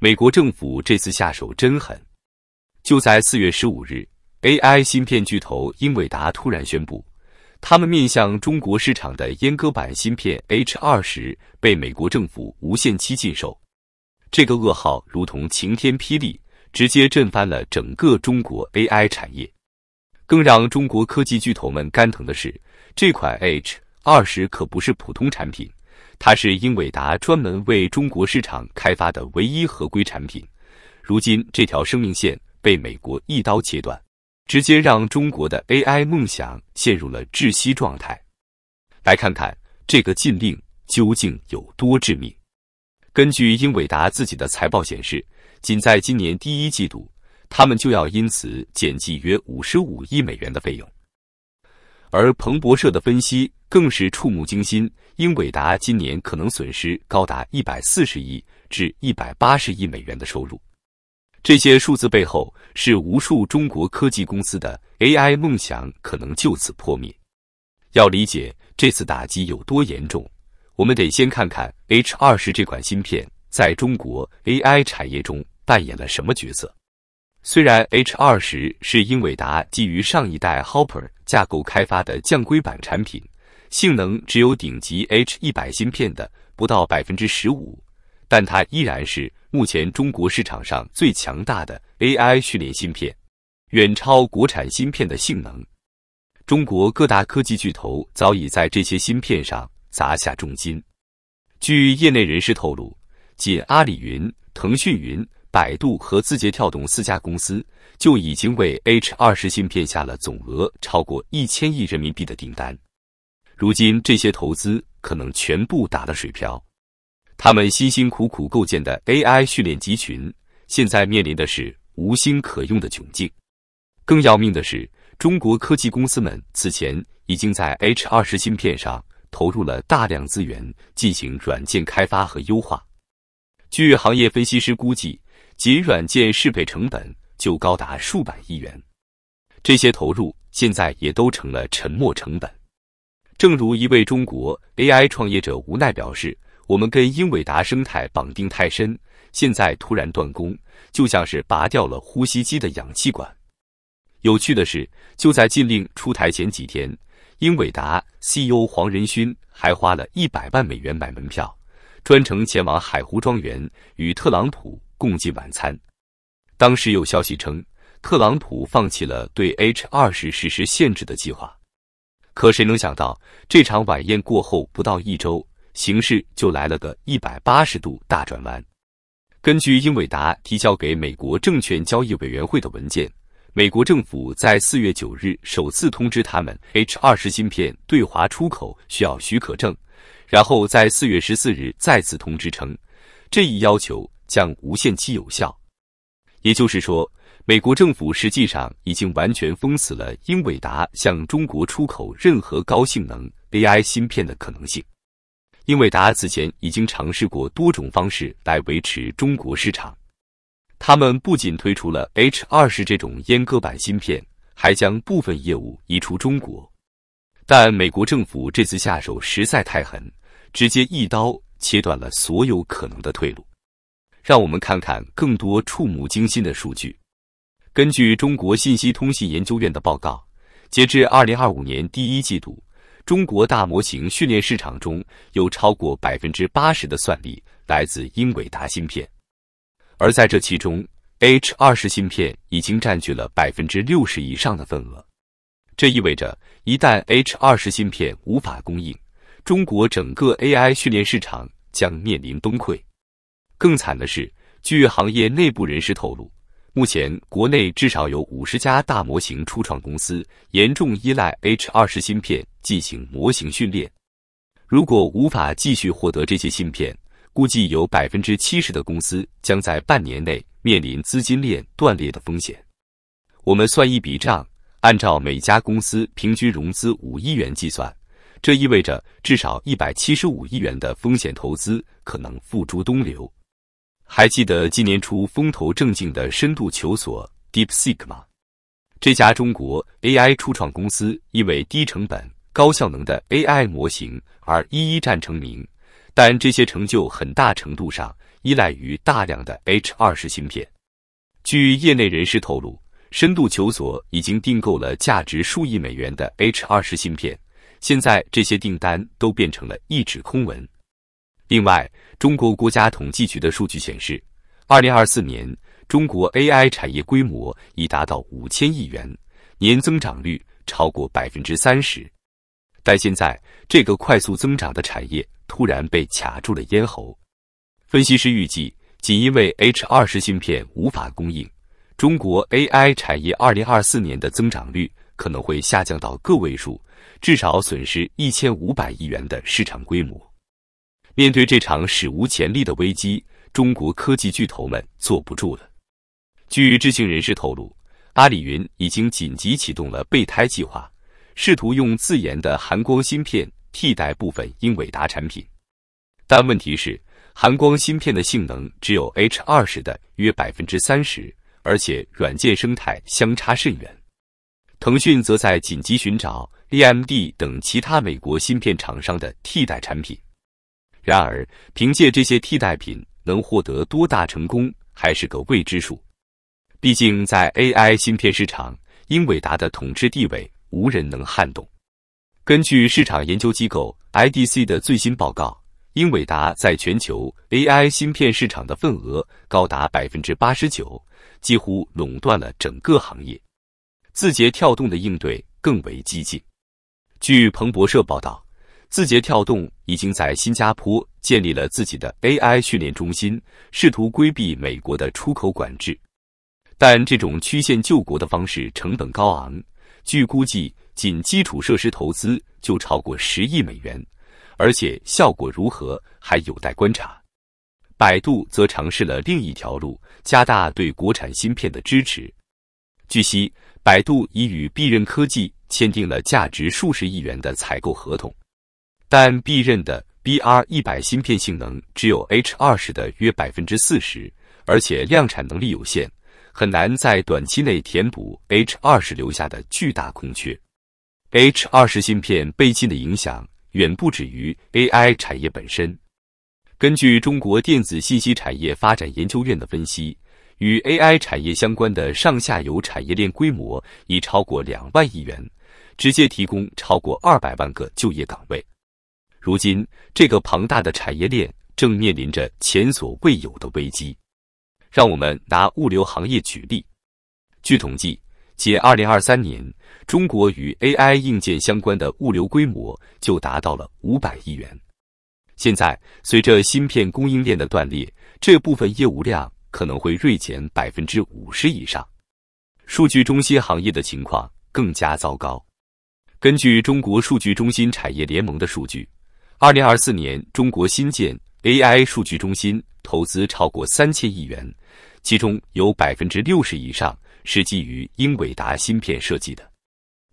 美国政府这次下手真狠！就在四月十五日，AI 芯片巨头英伟达突然宣布，他们面向中国市场的阉割版芯片 H 二十被美国政府无限期禁售。这个噩耗如同晴天霹雳，直接震翻了整个中国 AI 产业。更让中国科技巨头们肝疼的是，这款 H 二十可不是普通产品。它是英伟达专门为中国市场开发的唯一合规产品，如今这条生命线被美国一刀切断，直接让中国的 AI 梦想陷入了窒息状态。来看看这个禁令究竟有多致命。根据英伟达自己的财报显示，仅在今年第一季度，他们就要因此减计约五十五亿美元的费用。而彭博社的分析更是触目惊心，英伟达今年可能损失高达一百四十亿至一百八十亿美元的收入。这些数字背后是无数中国科技公司的 AI 梦想可能就此破灭。要理解这次打击有多严重，我们得先看看 H 二十这款芯片在中国 AI 产业中扮演了什么角色。虽然 H 二十是英伟达基于上一代 Hopper。架构开发的降规版产品，性能只有顶级 H100 芯片的不到百分之十五，但它依然是目前中国市场上最强大的 AI 训练芯片，远超国产芯片的性能。中国各大科技巨头早已在这些芯片上砸下重金。据业内人士透露，仅阿里云、腾讯云。百度和字节跳动四家公司就已经为 H 二十芯片下了总额超过一千亿人民币的订单。如今这些投资可能全部打了水漂。他们辛辛苦苦构建的 AI 训练集群，现在面临的是无芯可用的窘境。更要命的是，中国科技公司们此前已经在 H 二十芯片上投入了大量资源进行软件开发和优化。据行业分析师估计，仅软件适配成本就高达数百亿元，这些投入现在也都成了沉没成本。正如一位中国 AI 创业者无奈表示：“我们跟英伟达生态绑定太深，现在突然断供，就像是拔掉了呼吸机的氧气管。”有趣的是，就在禁令出台前几天，英伟达 CEO 黄仁勋还花了一百万美元买门票，专程前往海湖庄园与特朗普。共进晚餐。当时有消息称，特朗普放弃了对 H 二十实施限制的计划。可谁能想到，这场晚宴过后不到一周，形势就来了个一百八十度大转弯。根据英伟达提交给美国证券交易委员会的文件，美国政府在四月九日首次通知他们，H 二十芯片对华出口需要许可证。然后在四月十四日再次通知称，这一要求。将无限期有效，也就是说，美国政府实际上已经完全封死了英伟达向中国出口任何高性能 AI 芯片的可能性。英伟达此前已经尝试过多种方式来维持中国市场，他们不仅推出了 H 二十这种阉割版芯片，还将部分业务移出中国。但美国政府这次下手实在太狠，直接一刀切断了所有可能的退路。让我们看看更多触目惊心的数据。根据中国信息通信研究院的报告，截至二零二五年第一季度，中国大模型训练市场中有超过百分之八十的算力来自英伟达芯片，而在这其中，H 二十芯片已经占据了百分之六十以上的份额。这意味着，一旦 H 二十芯片无法供应，中国整个 AI 训练市场将面临崩溃。更惨的是，据行业内部人士透露，目前国内至少有五十家大模型初创公司严重依赖 H 二十芯片进行模型训练。如果无法继续获得这些芯片，估计有百分之七十的公司将，在半年内面临资金链断裂的风险。我们算一笔账，按照每家公司平均融资五亿元计算，这意味着至少一百七十五亿元的风险投资可能付诸东流。还记得今年初风头正劲的深度求索 DeepSeek 吗？这家中国 AI 初创公司因为低成本、高效能的 AI 模型而一一战成名，但这些成就很大程度上依赖于大量的 H20 芯片。据业内人士透露，深度求索已经订购了价值数亿美元的 H20 芯片，现在这些订单都变成了一纸空文。另外，中国国家统计局的数据显示，二零二四年中国 AI 产业规模已达到五千亿元，年增长率超过百分之三十。但现在，这个快速增长的产业突然被卡住了咽喉。分析师预计，仅因为 H 二十芯片无法供应，中国 AI 产业二零二四年的增长率可能会下降到个位数，至少损失一千五百亿元的市场规模。面对这场史无前例的危机，中国科技巨头们坐不住了。据知情人士透露，阿里云已经紧急启动了备胎计划，试图用自研的寒光芯片替代部分英伟达产品。但问题是，寒光芯片的性能只有 H20 的约百分之三十，而且软件生态相差甚远。腾讯则在紧急寻找 AMD 等其他美国芯片厂商的替代产品。然而，凭借这些替代品能获得多大成功，还是个未知数。毕竟，在 AI 芯片市场，英伟达的统治地位无人能撼动。根据市场研究机构 IDC 的最新报告，英伟达在全球 AI 芯片市场的份额高达百分之八十九，几乎垄断了整个行业。字节跳动的应对更为激进。据彭博社报道。字节跳动已经在新加坡建立了自己的 AI 训练中心，试图规避美国的出口管制。但这种曲线救国的方式成本高昂，据估计仅基础设施投资就超过十亿美元，而且效果如何还有待观察。百度则尝试了另一条路，加大对国产芯片的支持。据悉，百度已与必任科技签订了价值数十亿元的采购合同。但必认的 BR 一百芯片性能只有 H 二十的约百分之四十，而且量产能力有限，很难在短期内填补 H 二十留下的巨大空缺。H 二十芯片被禁的影响远不止于 AI 产业本身。根据中国电子信息产业发展研究院的分析，与 AI 产业相关的上下游产业链规模已超过两万亿元，直接提供超过二百万个就业岗位。如今，这个庞大的产业链正面临着前所未有的危机。让我们拿物流行业举例。据统计，仅二零二三年，中国与 AI 硬件相关的物流规模就达到了五百亿元。现在，随着芯片供应链的断裂，这部分业务量可能会锐减百分之五十以上。数据中心行业的情况更加糟糕。根据中国数据中心产业联盟的数据，二零二四年，中国新建 AI 数据中心投资超过三千亿元，其中有百分之六十以上是基于英伟达芯片设计的。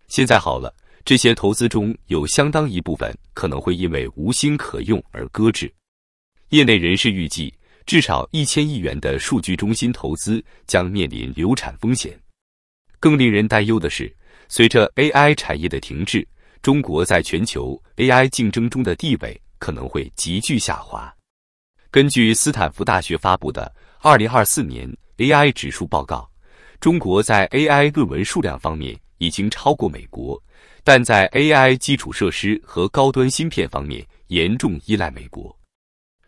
现在好了，这些投资中有相当一部分可能会因为无芯可用而搁置。业内人士预计，至少一千亿元的数据中心投资将面临流产风险。更令人担忧的是，随着 AI 产业的停滞。中国在全球 AI 竞争中的地位可能会急剧下滑。根据斯坦福大学发布的2024年 AI 指数报告，中国在 AI 论文数量方面已经超过美国，但在 AI 基础设施和高端芯片方面严重依赖美国。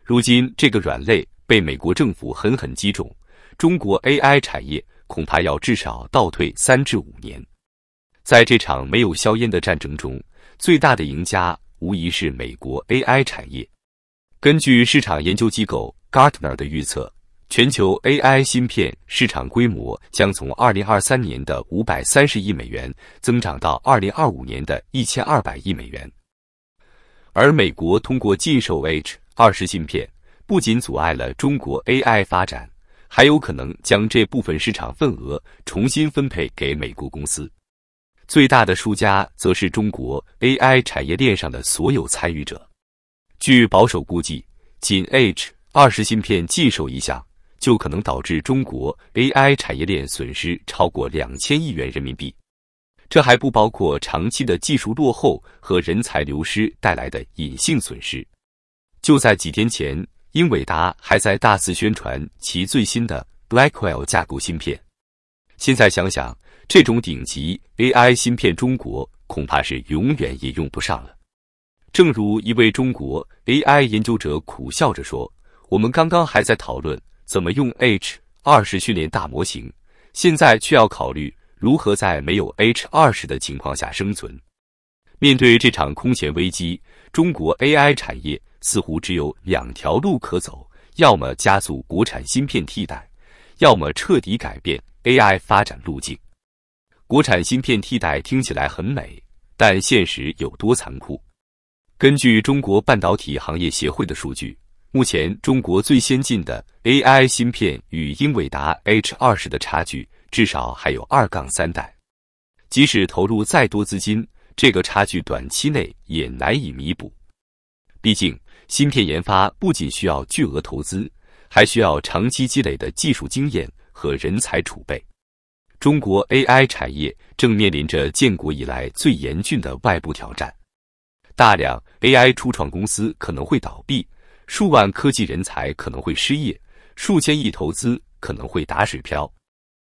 如今，这个软肋被美国政府狠狠击中，中国 AI 产业恐怕要至少倒退三至五年。在这场没有硝烟的战争中，最大的赢家无疑是美国 AI 产业。根据市场研究机构 Gartner 的预测，全球 AI 芯片市场规模将从2023年的530亿美元增长到2025年的一千二百亿美元。而美国通过禁售 H20 芯片，不仅阻碍了中国 AI 发展，还有可能将这部分市场份额重新分配给美国公司。最大的输家则是中国 AI 产业链上的所有参与者。据保守估计，仅 H20 芯片禁售一项，就可能导致中国 AI 产业链损失超过两千亿元人民币。这还不包括长期的技术落后和人才流失带来的隐性损失。就在几天前，英伟达还在大肆宣传其最新的 Blackwell 架构芯片，现在想想。这种顶级 AI 芯片，中国恐怕是永远也用不上了。正如一位中国 AI 研究者苦笑着说：“我们刚刚还在讨论怎么用 H20 训练大模型，现在却要考虑如何在没有 H20 的情况下生存。”面对这场空前危机，中国 AI 产业似乎只有两条路可走：要么加速国产芯片替代，要么彻底改变 AI 发展路径。国产芯片替代听起来很美，但现实有多残酷？根据中国半导体行业协会的数据，目前中国最先进的 AI 芯片与英伟达 H20 的差距至少还有二杠三代。即使投入再多资金，这个差距短期内也难以弥补。毕竟，芯片研发不仅需要巨额投资，还需要长期积累的技术经验和人才储备。中国 AI 产业正面临着建国以来最严峻的外部挑战，大量 AI 初创公司可能会倒闭，数万科技人才可能会失业，数千亿投资可能会打水漂。